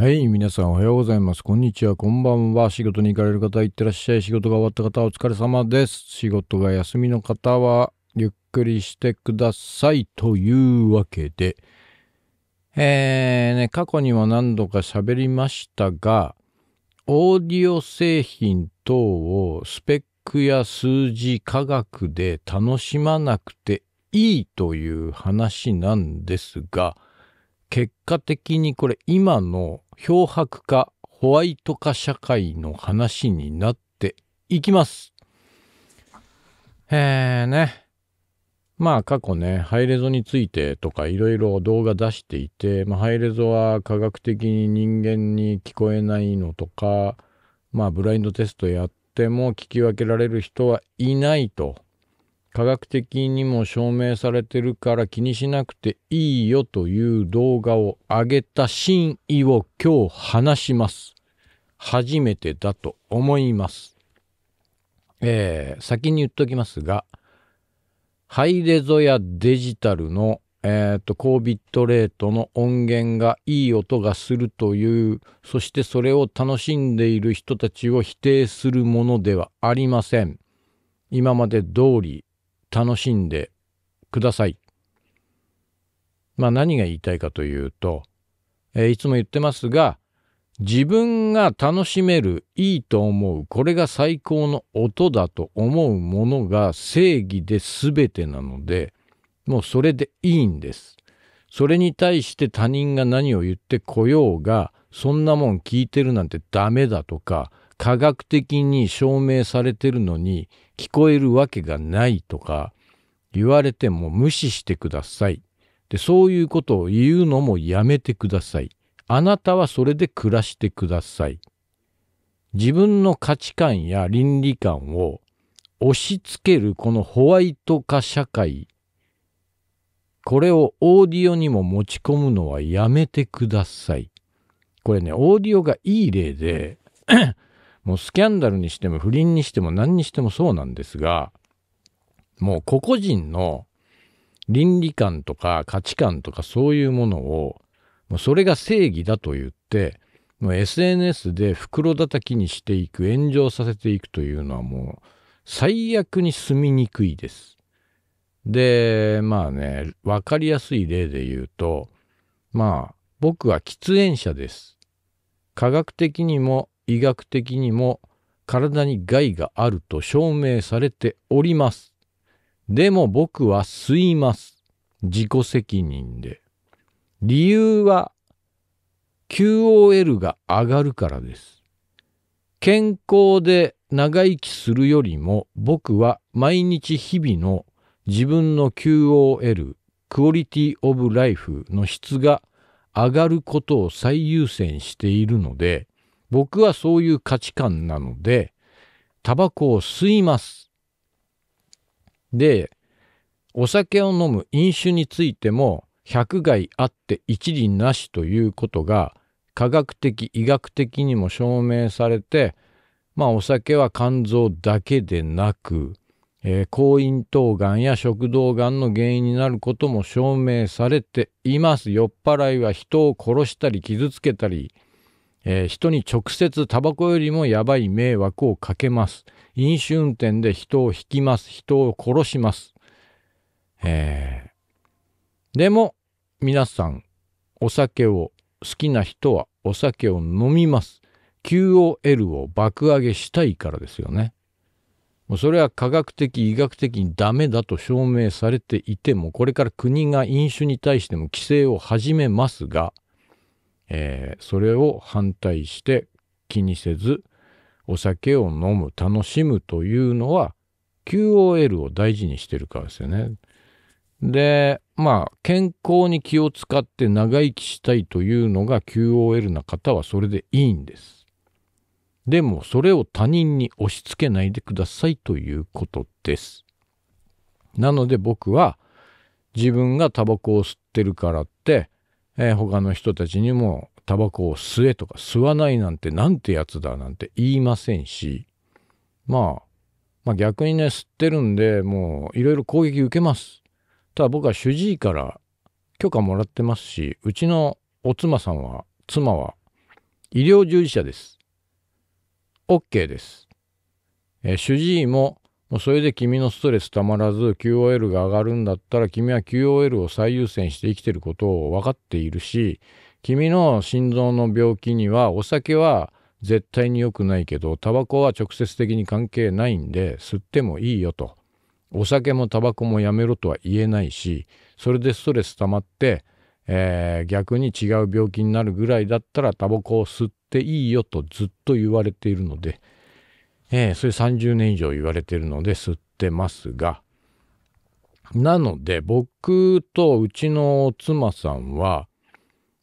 はい、皆さんおはようございます。こんにちは、こんばんは。仕事に行かれる方、いってらっしゃい。仕事が終わった方、お疲れ様です。仕事が休みの方は、ゆっくりしてください。というわけで、えー、ね、過去には何度か喋りましたが、オーディオ製品等をスペックや数字、科学で楽しまなくていいという話なんですが、結果的にこれ今の漂白化ホワイト化社会の話になっていきます。えーね。まあ過去ね、ハイレゾについてとかいろいろ動画出していて、まあ、ハイレゾは科学的に人間に聞こえないのとか、まあブラインドテストやっても聞き分けられる人はいないと科学的にも証明されてるから気にしなくていいよという動画を上げた真意を今日話します。初めてだと思います。えー、先に言っときますが、ハイレゾやデジタルの、えっ、ー、と、高ビットレートの音源がいい音がするという、そしてそれを楽しんでいる人たちを否定するものではありません。今まで通り楽しんでください。まあ何が言いたいかというと、えー、いつも言ってますが、自分が楽しめる、いいと思う、これが最高の音だと思うものが正義で全てなので、もうそれでいいんです。それに対して他人が何を言ってこようが、そんなもん聞いてるなんてダメだとか、科学的に証明されてるのに聞こえるわけがないとか言われても無視してください。で、そういうことを言うのもやめてください。あなたはそれで暮らしてください。自分の価値観や倫理観を押し付けるこのホワイト化社会これをオーディオにも持ち込むのはやめてください。これね、オーディオがいい例でもうスキャンダルにしても不倫にしても何にしてもそうなんですが、もう個々人の倫理観とか価値観とかそういうものを、もうそれが正義だと言って、もう SNS で袋叩きにしていく、炎上させていくというのはもう最悪に住みにくいです。で、まあね、わかりやすい例で言うと、まあ、僕は喫煙者です。科学的にも医学的にも体に害があると証明されております。でも僕は吸います。自己責任で。理由は QOL が上がるからです。健康で長生きするよりも僕は毎日日々の自分の QOL クオリティオブライフの質が上がることを最優先しているので僕はそういう価値観なので、タバコを吸います。で、お酒を飲む飲酒についても、百害あって一理なしということが、科学的、医学的にも証明されて、まあお酒は肝臓だけでなく、えー、抗咽頭がんや食道がんの原因になることも証明されています。酔っ払いは人を殺したり傷つけたり、えー、人に直接タバコよりもやばい迷惑をかけます飲酒運転で人を引きます人を殺します、えー、でも皆さんお酒を好きな人はお酒を飲みます QOL を爆上げしたいからですよねもうそれは科学的医学的にダメだと証明されていてもこれから国が飲酒に対しても規制を始めますがえー、それを反対して気にせずお酒を飲む楽しむというのは QOL を大事にしてるからですよね。でまあ健康に気を使って長生きしたいというのが QOL な方はそれでいいんです。でもそれを他人に押し付けないでくださいということです。なので僕は自分がタバコを吸ってるからってえー、他の人たちにもタバコを吸えとか吸わないなんてなんてやつだなんて言いませんし、まあ、まあ逆にね吸ってるんでもういろいろ攻撃受けます。ただ僕は主治医から許可もらってますしうちのお妻さんは妻は医療従事者です。OK です。えー、主治医ももうそれで君のストレスたまらず QOL が上がるんだったら君は QOL を最優先して生きてることを分かっているし君の心臓の病気にはお酒は絶対に良くないけどタバコは直接的に関係ないんで吸ってもいいよとお酒もタバコもやめろとは言えないしそれでストレス溜まって、えー、逆に違う病気になるぐらいだったらタバコを吸っていいよとずっと言われているので。えー、それ30年以上言われてるので吸ってますが、なので僕とうちの妻さんは、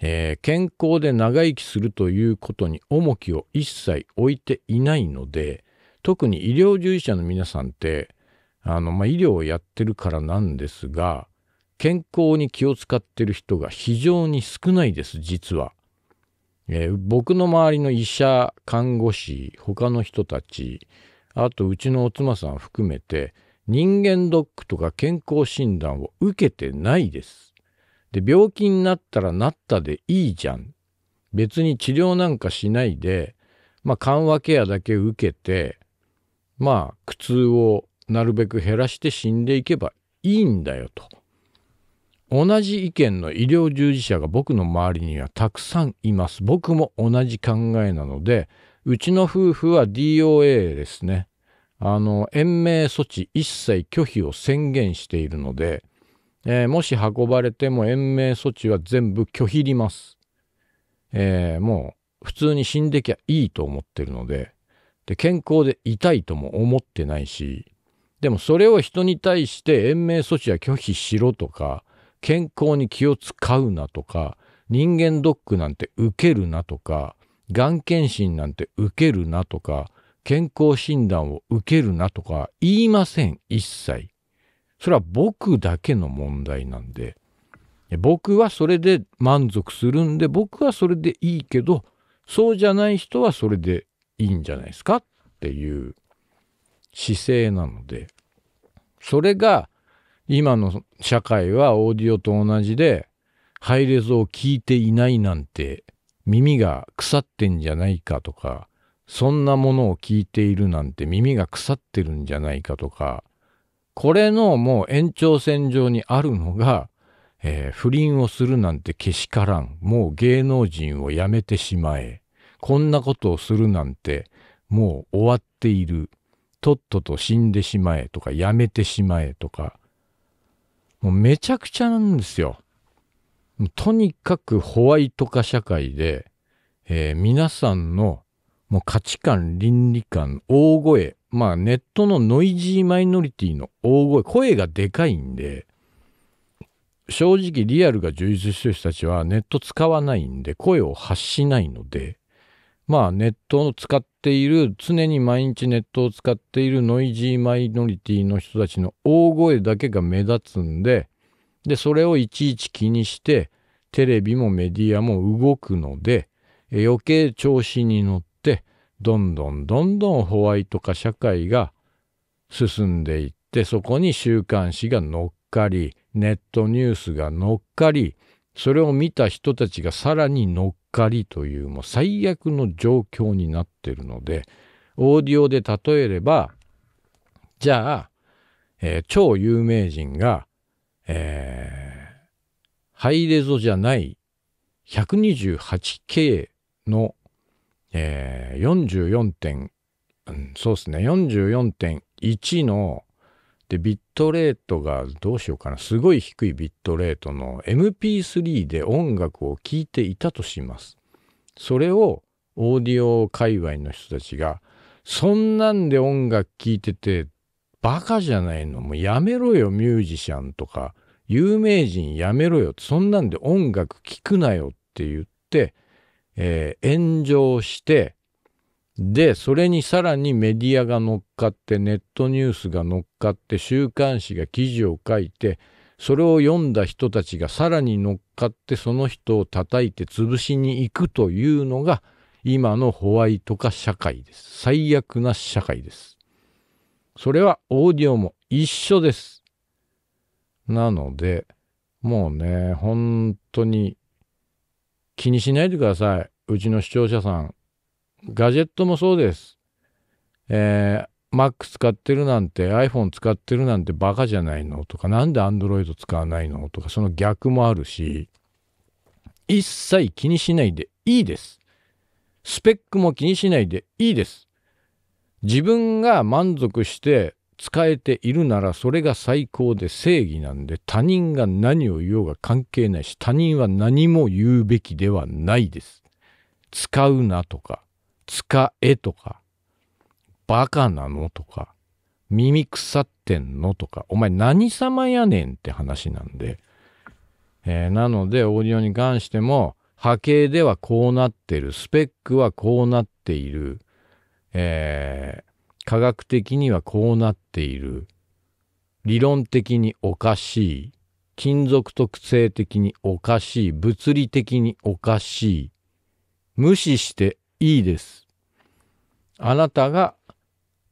えー、健康で長生きするということに重きを一切置いていないので、特に医療従事者の皆さんって、あの、まあ、医療をやってるからなんですが、健康に気を使ってる人が非常に少ないです、実は。えー、僕の周りの医者看護師他の人たちあとうちのお妻さん含めて人間ドックとか健康診断を受けてないです。で病気になったらなったでいいじゃん。別に治療なんかしないで、まあ、緩和ケアだけ受けてまあ苦痛をなるべく減らして死んでいけばいいんだよと。同じ意見の医療従事者が僕の周りにはたくさんいます。僕も同じ考えなので、うちの夫婦は DOA ですね。あの、延命措置一切拒否を宣言しているので、えー、もし運ばれても延命措置は全部拒否ります。えー、もう普通に死んできゃいいと思ってるので、で、健康で痛いとも思ってないし、でもそれを人に対して延命措置は拒否しろとか、健康に気を使うなとか、人間ドックなんて受けるなとか、がん検診なんて受けるなとか、健康診断を受けるなとか言いません、一切。それは僕だけの問題なんで、僕はそれで満足するんで、僕はそれでいいけど、そうじゃない人はそれでいいんじゃないですかっていう姿勢なので、それが今の社会はオーディオと同じでハイレを聞いていないなんて耳が腐ってんじゃないかとかそんなものを聞いているなんて耳が腐ってるんじゃないかとかこれのもう延長線上にあるのが、えー、不倫をするなんてけしからんもう芸能人をやめてしまえこんなことをするなんてもう終わっているとっとと死んでしまえとかやめてしまえとかもうめちゃくちゃなんですよ。とにかくホワイト化社会で、えー、皆さんのもう価値観、倫理観、大声、まあネットのノイジーマイノリティの大声、声がでかいんで、正直リアルが充実してる人たちはネット使わないんで、声を発しないので、まあネットを使っている常に毎日ネットを使っているノイジーマイノリティの人たちの大声だけが目立つんででそれをいちいち気にしてテレビもメディアも動くので余計調子に乗ってどんどんどんどんホワイト化社会が進んでいってそこに週刊誌が乗っかりネットニュースが乗っかりそれを見た人たちがさらに乗っかりというもう最悪の状況になってるのでオーディオで例えればじゃあ、えー、超有名人が、えー、ハイレゾじゃない 128K の、えー、44点、うん、そうですね44.1ので、ビットレートがどうしようかな。すごい低いビットレートの MP3 で音楽を聴いていたとします。それをオーディオ界隈の人たちが、そんなんで音楽聴いててバカじゃないの。もうやめろよ、ミュージシャンとか。有名人やめろよ。そんなんで音楽聴くなよって言って、えー、炎上して、でそれにさらにメディアが乗っかってネットニュースが乗っかって週刊誌が記事を書いてそれを読んだ人たちがさらに乗っかってその人を叩いて潰しに行くというのが今のホワイト化社会です。最悪な社会です。それはオーディオも一緒です。なのでもうね本当に気にしないでください。うちの視聴者さんガジェットもそうです。えー、Mac 使ってるなんて iPhone 使ってるなんてバカじゃないのとかなんで Android 使わないのとかその逆もあるし一切気にしないでいいです。スペックも気にしないでいいです。自分が満足して使えているならそれが最高で正義なんで他人が何を言おうが関係ないし他人は何も言うべきではないです。使うなとか使えとか、バカなのとか、耳腐ってんのとか、お前何様やねんって話なんで、えー、なのでオーディオに関しても、波形ではこうなってる、スペックはこうなっている、えー、科学的にはこうなっている、理論的におかしい、金属特性的におかしい、物理的におかしい、無視していいです。あなたが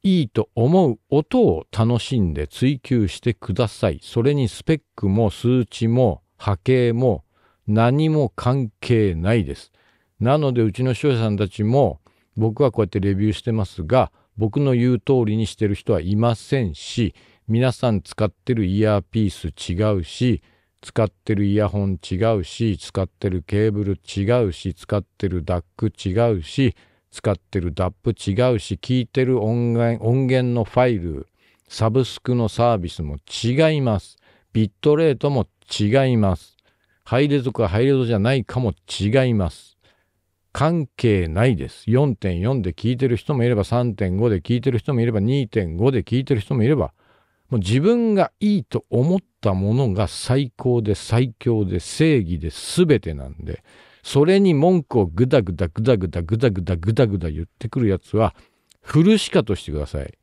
いいと思う音を楽しんで追求してください。それにスペックも数値も波形も何も関係ないです。なのでうちの視聴者さんたちも僕はこうやってレビューしてますが僕の言う通りにしてる人はいませんし皆さん使ってるイヤーピース違うし使ってるイヤホン違うし使ってるケーブル違うし使ってるダック違うし使ってる DAP 違うし聞いてる音源音源のファイルサブスクのサービスも違いますビットレートも違いますハイレゾかハイレゾじゃないかも違います関係ないです4.4で聞いてる人もいれば3.5で聞いてる人もいれば2.5で聞いてる人もいればもう自分がいいと思ったものが最高で最強で正義で全てなんでそれに文句をグダグダグダグダグダグダグダグダ言ってくるやつは、古しかとしてください。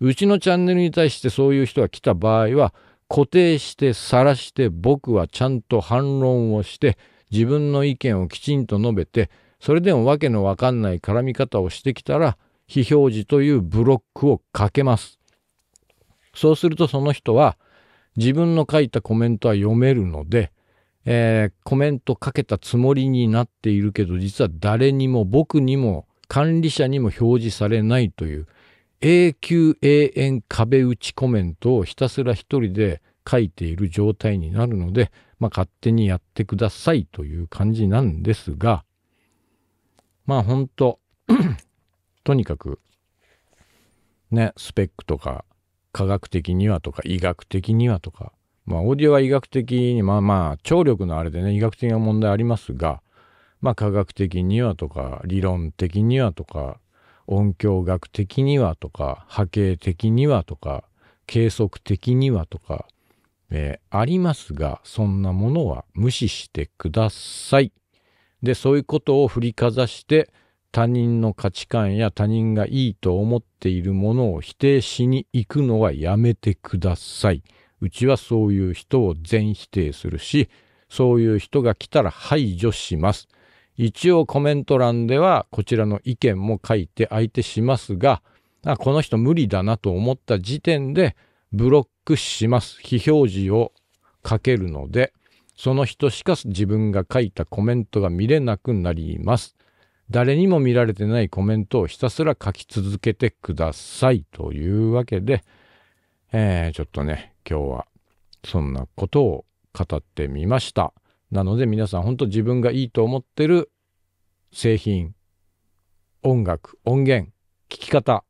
うちのチャンネルに対してそういう人が来た場合は、固定して晒して僕はちゃんと反論をして自分の意見をきちんと述べてそれでも訳のわかんない絡み方をしてきたら非表示というブロックをかけます。そうするとその人は自分の書いたコメントは読めるのでえー、コメントかけたつもりになっているけど、実は誰にも僕にも管理者にも表示されないという永久永遠壁打ちコメントをひたすら一人で書いている状態になるので、まあ、勝手にやってくださいという感じなんですが、まあ本当 とにかく、ね、スペックとか、科学的にはとか、医学的にはとか、まあ、オーディオは医学的に、まあまあ、聴力のあれでね、医学的な問題ありますが、まあ、科学的にはとか、理論的にはとか、音響学的にはとか、波形的にはとか、計測的にはとか、えー、ありますが、そんなものは無視してください。で、そういうことを振りかざして、他人の価値観や他人がいいと思っているものを否定しに行くのはやめてください。うちはそういう人を全否定するしそういう人が来たら排除します一応コメント欄ではこちらの意見も書いて相手しますがあこの人無理だなと思った時点でブロックします非表示をかけるのでその人しか自分が書いたコメントが見れなくなります誰にも見られてないコメントをひたすら書き続けてくださいというわけで、えー、ちょっとね今日はそんなことを語ってみました。なので皆さん本当自分がいいと思ってる製品、音楽、音源、聞き方、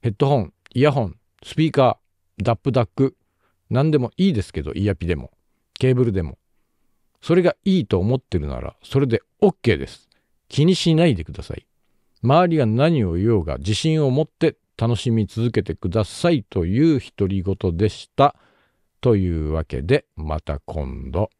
ヘッドホン、イヤホン、スピーカー、ダップダック、何でもいいですけど、イヤピでも、ケーブルでも。それがいいと思ってるなら、それで OK です。気にしないでください。周りが何を言おうが自信を持って楽しみ続けてくださいという独り言でした。というわけでまた今度。